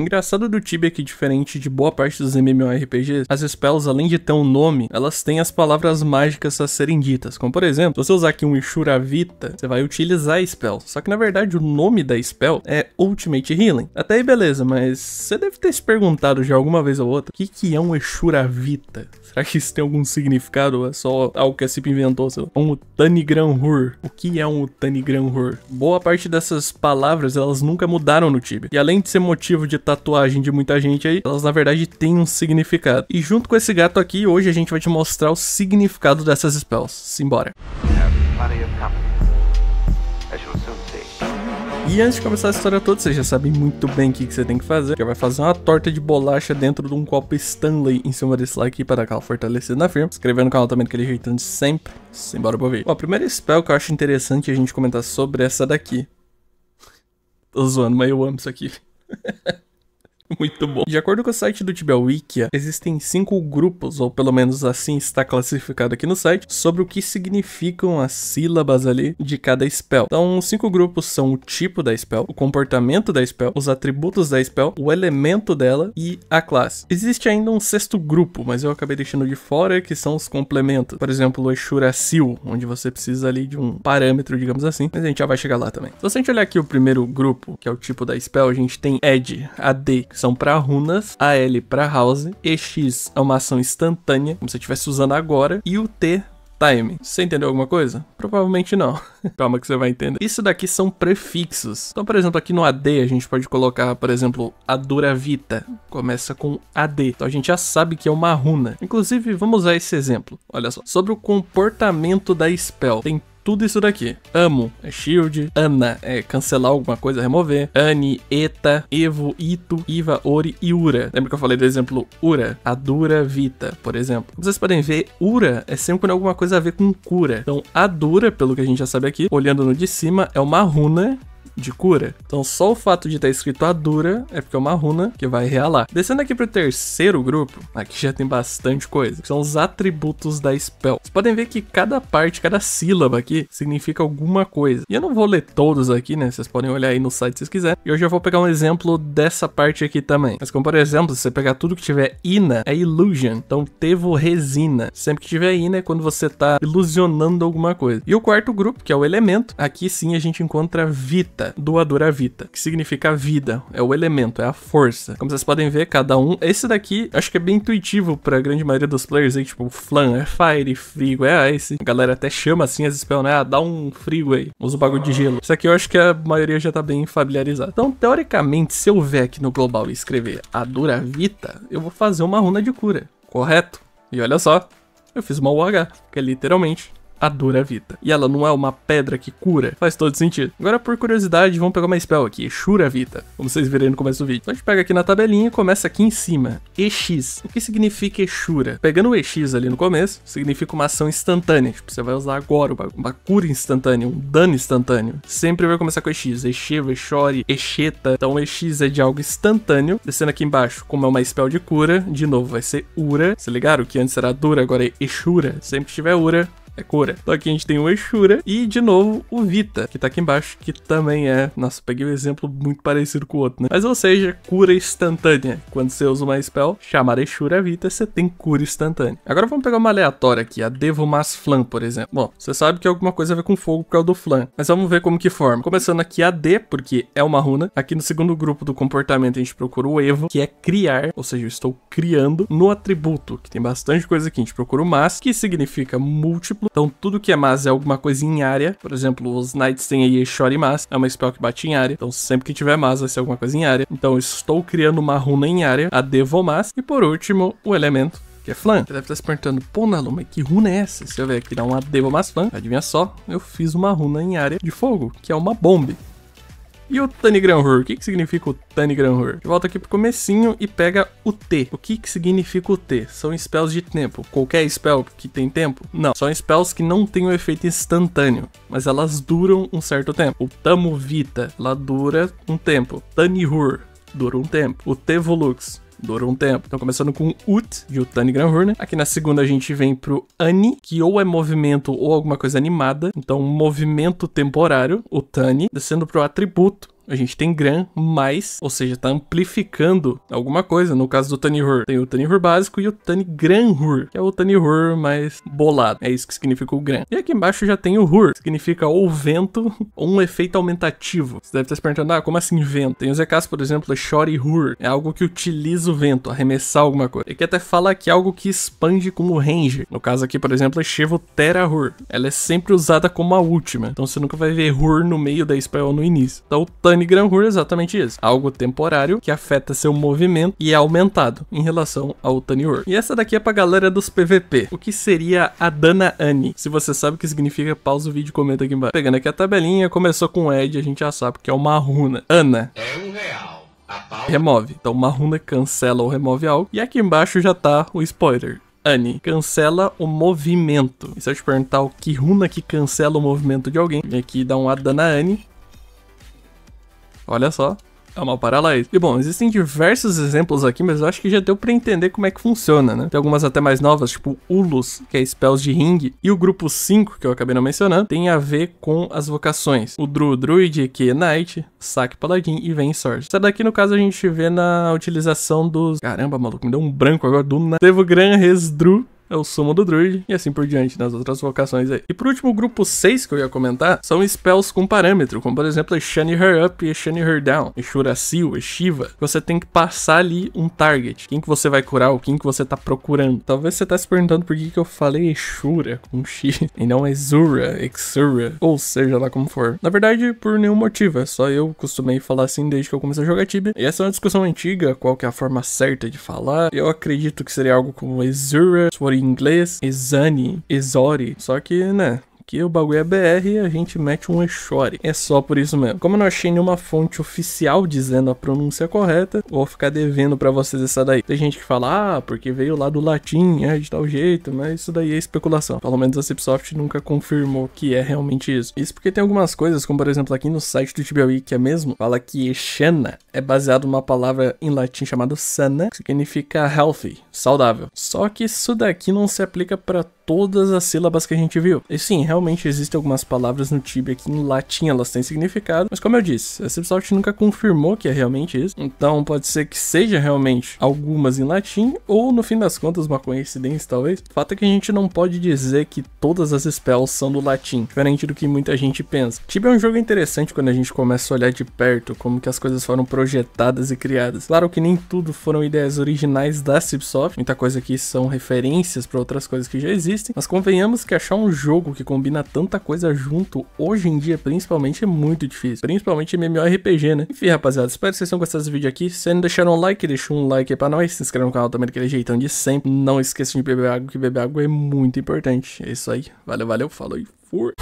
Engraçado do Tibia é que, diferente de boa parte dos MMORPGs, as spells, além de ter um nome, elas têm as palavras mágicas a serem ditas. Como, por exemplo, se você usar aqui um Ishuravita, você vai utilizar a spell. Só que, na verdade, o nome da spell é Ultimate Healing. Até aí, beleza, mas você deve ter se perguntado já alguma vez ou outra, o que, que é um Ishuravita? Será que isso tem algum significado ou é só algo que a CIP inventou? Sei Um Utani Hur. O que é um Utani Hur? Boa parte dessas palavras, elas nunca mudaram no Tibia. E além de ser motivo de tatuagem de muita gente aí, elas na verdade têm um significado. E junto com esse gato aqui, hoje a gente vai te mostrar o significado dessas spells. Simbora! E antes de começar a história toda, você já sabe muito bem o que, você tem que fazer. Já vai fazer uma torta de bolacha dentro de um copo Stanley em cima desse like aqui para dar aquela fortalecida na firma. Se inscrever no canal também daquele jeitão de sempre. Simbora pro ver. Bom, a primeira spell que eu acho interessante a gente comentar sobre é essa daqui. Tô zoando, mas eu amo isso aqui. Muito bom. De acordo com o site do Wikia, existem cinco grupos, ou pelo menos assim está classificado aqui no site, sobre o que significam as sílabas ali de cada spell. Então, cinco grupos são o tipo da spell, o comportamento da spell, os atributos da spell, o elemento dela e a classe. Existe ainda um sexto grupo, mas eu acabei deixando de fora, que são os complementos. Por exemplo, o Exuracil, onde você precisa ali de um parâmetro, digamos assim, mas a gente já vai chegar lá também. Se a gente olhar aqui o primeiro grupo, que é o tipo da spell, a gente tem Ed, AD, que são para runas, a L para house, EX é uma ação instantânea, como se eu estivesse usando agora, e o T time. Você entendeu alguma coisa? Provavelmente não. Calma que você vai entender. Isso daqui são prefixos. Então, por exemplo, aqui no AD a gente pode colocar, por exemplo, a Duravita. Começa com AD. Então a gente já sabe que é uma runa. Inclusive, vamos usar esse exemplo. Olha só. Sobre o comportamento da spell. Tem tudo isso daqui. Amo é Shield, Ana é cancelar alguma coisa, remover, Anne, Eta, Evo, Ito, Iva, Ori e Ura. Lembra que eu falei do exemplo Ura? A Dura Vita, por exemplo. Como vocês podem ver, Ura é sempre quando alguma coisa a ver com cura. Então, a Dura, pelo que a gente já sabe aqui, olhando no de cima, é uma runa de cura. Então só o fato de estar tá escrito a dura é porque é uma runa que vai realar. Descendo aqui para o terceiro grupo, aqui já tem bastante coisa, são os atributos da spell. Vocês podem ver que cada parte, cada sílaba aqui significa alguma coisa. E eu não vou ler todos aqui, né? Vocês podem olhar aí no site se quiser. E hoje eu vou pegar um exemplo dessa parte aqui também. Mas como por exemplo, se você pegar tudo que tiver ina, é illusion. Então tevo resina. Sempre que tiver ina é quando você está ilusionando alguma coisa. E o quarto grupo, que é o elemento, aqui sim a gente encontra vita. Vita do Vita, que significa vida, é o elemento, é a força. Como vocês podem ver, cada um. Esse daqui acho que é bem intuitivo pra grande maioria dos players aí, tipo, Flan é Fire, Frigo é Ice. A galera até chama assim as spells, né? Ah, dá um Frigo aí, usa o bagulho de gelo. Isso aqui eu acho que a maioria já tá bem familiarizada. Então, teoricamente, se eu ver aqui no global e escrever dura Vita, eu vou fazer uma runa de cura, correto? E olha só, eu fiz uma UH, que é literalmente a dura vida. E ela não é uma pedra que cura, faz todo sentido. Agora, por curiosidade, vamos pegar uma spell aqui, Shura Vita, como vocês viram no começo do vídeo. Então a gente pega aqui na tabelinha e começa aqui em cima, EX. O que significa Exura? Pegando o EX ali no começo, significa uma ação instantânea, tipo, você vai usar agora uma cura instantânea, um dano instantâneo. Sempre vai começar com EX, Exeva, Exore, Exeta. Então EX é de algo instantâneo. Descendo aqui embaixo, como é uma spell de cura, de novo vai ser Ura. Se ligaram que antes era Dura, agora é Exura. Sempre que tiver Ura, é cura. Então aqui a gente tem o Exura e, de novo, o Vita, que tá aqui embaixo, que também é... Nossa, peguei um exemplo muito parecido com o outro, né? Mas, ou seja, cura instantânea. Quando você usa uma spell, chamar Exura Vita, você tem cura instantânea. Agora vamos pegar uma aleatória aqui, a Devomas Flan, por exemplo. Bom, você sabe que alguma coisa a ver com fogo por causa do Flan, mas vamos ver como que forma. Começando aqui a D, porque é uma runa. Aqui no segundo grupo do comportamento a gente procura o Evo, que é criar, ou seja, eu estou criando no atributo, que tem bastante coisa aqui. A gente procura o Mas, que significa múltiplo exemplo. Então tudo que é mas é alguma coisa em área. Por exemplo, os knights têm aí e mas, é uma spell que bate em área. Então sempre que tiver mas vai ser alguma coisa em área. Então estou criando uma runa em área, a devomas. E por último, o elemento que é flan. Você deve estar se perguntando, pô, Nalu, mas que runa é essa? Se eu vier um uma Devomas flan, adivinha só, eu fiz uma runa em área de fogo, que é uma bomba. E o Tanigranhor? O que, que significa o Tanigranhor? Volta aqui pro comecinho e pega o T. O que, que significa o T? São spells de tempo. Qualquer spell que tem tempo? Não. São spells que não têm o um efeito instantâneo, mas elas duram um certo tempo. O Tamovita, ela dura um tempo. Tanihur dura um tempo. O Tevolux dura um tempo. Então, começando com Ut, de Utani né Aqui na segunda a gente vem pro Ani, que ou é movimento ou alguma coisa animada. Então, movimento temporário, Utani. Descendo pro atributo, a gente tem gran mais, ou seja, tá amplificando alguma coisa. No caso do Tanihur, tem o Tanihur básico e o tani gran hur que é o Tanihur mais bolado. É isso que significa o gran. E aqui embaixo já tem o Hur, que significa ou vento ou um efeito aumentativo. Você deve estar se perguntando, ah, como assim vento? Tem os EKs, por exemplo, é Shori Hur, é algo que utiliza o vento, arremessar alguma coisa. E que até fala que é algo que expande como range. No caso aqui, por exemplo, é shivo Terra Hur. Ela é sempre usada como a última, então você nunca vai ver Hur no meio da spell no início. Então o Tani Granhur é exatamente isso, algo temporário que afeta seu movimento e é aumentado em relação ao Tanihur. E essa daqui é pra galera dos PVP, o que seria a Dana Annie. Se você sabe o que significa, pausa o vídeo e comenta aqui embaixo. Pegando aqui a tabelinha, começou com Ed, a gente já sabe que é uma runa. Ana. É um real remove. Então uma runa cancela ou remove algo. E aqui embaixo já tá o spoiler. Annie, cancela o movimento. E se eu te perguntar o que runa que cancela o movimento de alguém, vem aqui e dá um A dana Annie Olha só. É uma paralaxe. E bom, existem diversos exemplos aqui, mas eu acho que já deu para entender como é que funciona, né? Tem algumas até mais novas, tipo Ulus, que é spells de ring, e o grupo 5, que eu acabei não mencionando, tem a ver com as vocações. O Druid, Druid que é Knight, Saque Paladin e Vem Sword. Essa daqui, no caso, a gente vê na utilização dos... Caramba, maluco, me deu um branco agora do... Devo Gran Dru, é o Sumo do Druid e assim por diante nas outras vocações aí. E por último, o grupo 6 que eu ia comentar são spells com parâmetro, como por exemplo Shiny Her Up e Shiny Her Down, e Shurasil, e Shiva. Você tem que passar ali um target, quem que você vai curar ou quem que você tá procurando. Talvez você tá se perguntando por que, que eu falei Shura com X e não Exura, Exura, ou seja lá como for. Na verdade, por nenhum motivo, é só eu costumei falar assim desde que eu comecei a jogar Tibia. E essa é uma discussão antiga, qual que é a forma certa de falar. Eu acredito que seria algo como Exura, Sword inglês, Exani, Exori. Só que, né, que o bagulho é BR e a gente mete um Exore. É só por isso mesmo. Como eu não achei nenhuma fonte oficial dizendo a pronúncia correta, vou ficar devendo para vocês essa daí. Tem gente que fala, ah, porque veio lá do latim, é de tal jeito, mas isso daí é especulação. Pelo menos a Cipsoft nunca confirmou que é realmente isso. Isso porque tem algumas coisas, como por exemplo aqui no site do Tibiaui, que é mesmo, fala que Exana é baseado numa palavra em latim chamada sana, que significa healthy, saudável. Só que isso daqui não se aplica para todas as sílabas que a gente viu. E sim, realmente existem algumas palavras no Tibia que em latim elas têm significado, mas como eu disse, a Cipsoft nunca confirmou que é realmente isso, então pode ser que seja realmente algumas em latim, ou no fim das contas uma coincidência talvez. O fato é que a gente não pode dizer que todas as spells são do latim, diferente do que muita gente pensa. Tibia é um jogo interessante quando a gente começa a olhar de perto como que as coisas foram projetadas e criadas. Claro que nem tudo foram ideias originais da Cipsoft, muita coisa aqui são referências para outras coisas que já existem, existem, mas convenhamos que achar um jogo que combina tanta coisa junto hoje em dia, principalmente, é muito difícil. Principalmente MMORPG, né? Enfim, rapaziada, espero que vocês tenham gostado desse vídeo aqui. Se ainda deixaram um like, deixa um like aí pra nós. Se inscreve no canal também daquele jeitão de sempre. Não esqueçam de beber água, que beber água é muito importante. É isso aí. Valeu, valeu, falou e fui!